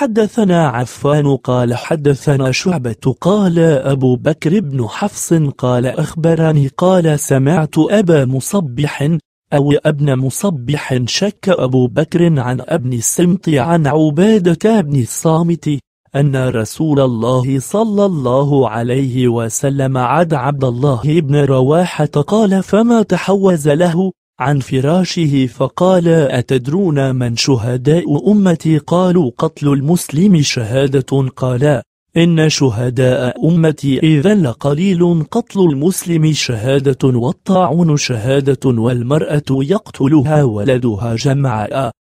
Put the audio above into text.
حدثنا عفان قال حدثنا شعبة قال أبو بكر بن حفص قال أخبرني قال سمعت أبا مصبح أو ابن مصبح شك أبو بكر عن ابن السمط عن عبادة بن الصامت أن رسول الله صلى الله عليه وسلم عد عبد الله بن رواحة قال فما تحوز له عن فراشه فقال أتدرون من شهداء أمتي قالوا قتل المسلم شهادة قال إن شهداء أمتي إذا لقليل قتل المسلم شهادة والطاعون شهادة والمرأة يقتلها ولدها جمعاء